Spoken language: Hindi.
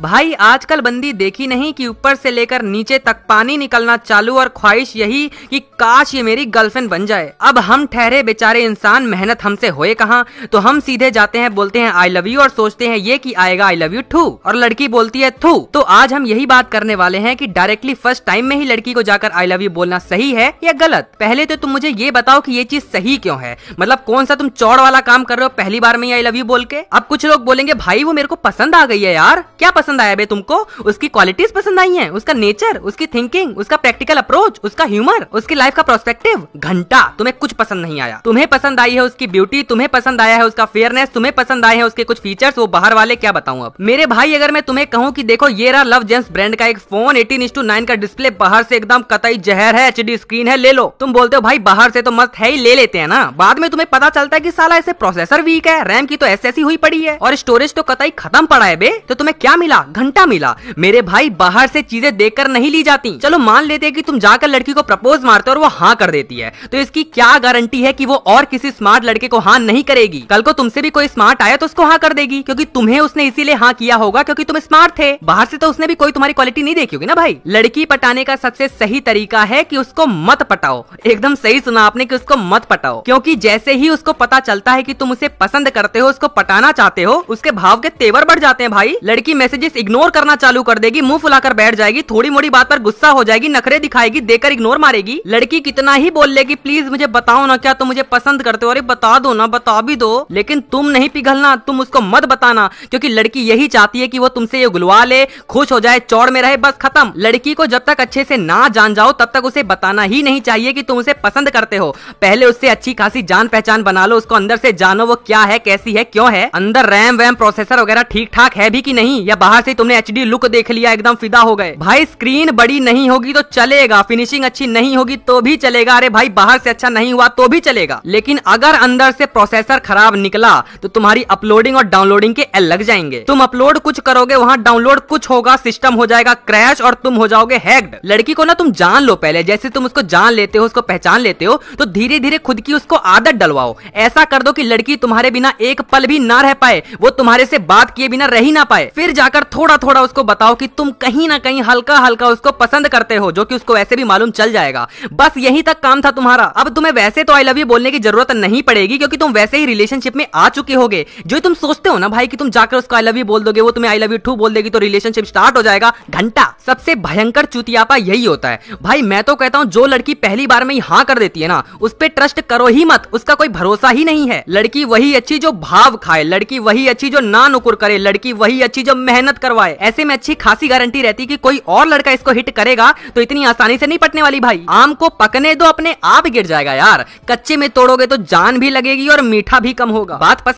भाई आजकल बंदी देखी नहीं कि ऊपर से लेकर नीचे तक पानी निकलना चालू और ख्वाहिश यही कि काश ये मेरी गर्लफ्रेंड बन जाए अब हम ठहरे बेचारे इंसान मेहनत हमसे होए कहा तो हम सीधे जाते हैं बोलते हैं आई लव यू और सोचते हैं ये कि आएगा आई लव यू टू और लड़की बोलती है थू तो आज हम यही बात करने वाले हैं की डायरेक्टली फर्स्ट टाइम में ही लड़की को जाकर आई लव यू बोलना सही है या गलत पहले तो तुम मुझे ये बताओ की ये चीज सही क्यों है मतलब कौन सा तुम चौड़ वाला काम कर रहे हो पहली बार में आई लव यू बोल के अब कुछ लोग बोलेंगे भाई वो मेरे को पसंद आ गई है यार क्या पसंद पसंद आया भाई तुमको उसकी क्वालिटीज पसंद आई है उसका नेचर उसकी थिंकिंग उसका प्रैक्टिकल अप्रोच उसका ह्यूमर उसकी लाइफ का प्रोस्पेक्टिव घंटा तुम्हें कुछ पसंद नहीं आया तुम्हें पसंद आई है उसकी ब्यूटी तुम्हें पसंद आया है उसका फेयरनेस तुम्हें पसंद आए हैं उसके कुछ फीचर्स वो बाहर वाले क्या बताऊं अब मेरे भाई अगर मैं तुम्हें कहूँ की देखो ये रहा लव जेंस ब्रांड का एक फोन एटीन नाइन का डिस्प्ले बाहर से एकदम कतई जहर है एच स्क्रीन है ले लो तुम बोलते हो भाई बाहर से तो मस्त है ही ले लेते हैं ना बाद में तुम्हें पता चलता है की साला ऐसे प्रोसेसर वीक है रैम की तो ऐसी हुई पड़ी है और स्टोरेज तो कतई खत्म पड़ा है बे तो तुम्हें क्या मिला मिला घंटा मिला मेरे भाई बाहर से चीजें देखकर नहीं ली जाती चलो मान लेते कि तुम जाकर लड़की को प्रपोज मारते और वो हाँ कर देती है तो इसकी क्या गारंटी है कि वो और किसी स्मार्ट लड़के को हाँ नहीं करेगी कल को तुमसे भी कोई स्मार्ट आया तो उसको हाँ कर देगी क्योंकि तुम्हें उसने इसीलिए हाँ किया होगा क्योंकि तुम स्मार्ट थे बाहर से तो उसने भी कोई तुम्हारी क्वालिटी नहीं देखी होगी ना भाई लड़की पटाने का सबसे सही तरीका है की उसको मत पटाओ एकदम सही सुना आपने की उसको मत पटाओ क्योंकि जैसे ही उसको पता चलता है की तुम उसे पसंद करते हो उसको पटाना चाहते हो उसके भाव के तेवर बढ़ जाते हैं भाई लड़की मैसेज नोटिस इग्नोर करना चालू कर देगी मुंह फुलाकर बैठ जाएगी थोड़ी मोड़ी बात पर गुस्सा हो जाएगी नखरे दिखाएगी देकर इग्नोर मारेगी लड़की कितना ही बोल लेगी प्लीज मुझे बताओ ना क्या तुम मुझे पसंद करते हो अरे बता दो ना बता भी दो लेकिन तुम नहीं पिघलना तुम उसको मत बताना क्योंकि लड़की यही चाहती है कि वो तुमसे ये गुलवा ले खुश हो जाए चौड़ में रहे बस खत्म लड़की को जब तक अच्छे से ना जान जाओ तब तक उसे बताना ही नहीं चाहिए कि तुम उसे पसंद करते हो पहले उससे अच्छी खासी जान पहचान बना लो उसको अंदर से जानो वो क्या है कैसी है क्यों है अंदर रैम वैम प्रोसेसर वगैरह ठीक ठाक है भी की नहीं या बाहर बाहर से तुमने एच लुक देख लिया एकदम फिदा हो गए भाई स्क्रीन बड़ी नहीं होगी तो चलेगा फिनिशिंग अच्छी नहीं होगी तो भी चलेगा अरे भाई बाहर से अच्छा नहीं हुआ तो भी चलेगा लेकिन अगर अंदर से प्रोसेसर खराब निकला तो तुम्हारी अपलोडिंग और डाउनलोडिंग के एल लग जाएंगे तुम अपलोड कुछ करोगे वहाँ डाउनलोड कुछ होगा सिस्टम हो जाएगा क्रैश और तुम हो जाओगे हैक्ड लड़की को ना तुम जान लो पहले जैसे तुम उसको जान लेते हो उसको पहचान लेते हो तो धीरे धीरे खुद की उसको आदत डलवाओ ऐसा कर दो कि लड़की तुम्हारे बिना एक पल भी ना रह पाए वो तुम्हारे से बात किए बिना रह ही ना पाए फिर जाकर थोड़ा थोड़ा उसको बताओ कि तुम कहीं ना कहीं हल्का हल्का उसको पसंद करते हो जो कि उसको वैसे भी मालूम चल जाएगा बस यही तक काम था तुम्हारा अब तुम्हें वैसे तो आई लव यू बोलने की जरूरत नहीं पड़ेगी क्योंकि तुम वैसे ही रिलेशनशिप में आ चुके होगे जो तुम सोचते हो ना भाई कि तुम जाकर उसको आई लव यू बोल दोगे वो तुम्हें आई लव यू टू बोल देगी तो रिलेशनशिप स्टार्ट हो जाएगा घंटा सबसे भयंकर चुतियापा यही होता है भाई मैं तो कहता हूँ जो लड़की पहली बार में हाँ कर देती है ना उस पर ट्रस्ट करो ही मत उसका कोई भरोसा ही नहीं है लड़की वही अच्छी जो भाव खाए लड़की वही अच्छी जो ना नुकुर करे लड़की वही अच्छी जो मेहनत मत करवाए ऐसे में अच्छी खासी गारंटी रहती कि कोई और लड़का इसको हिट करेगा तो इतनी आसानी से नहीं पटने वाली भाई आम को पकने दो अपने आप गिर जाएगा यार कच्चे में तोड़ोगे तो जान भी लगेगी और मीठा भी कम होगा बात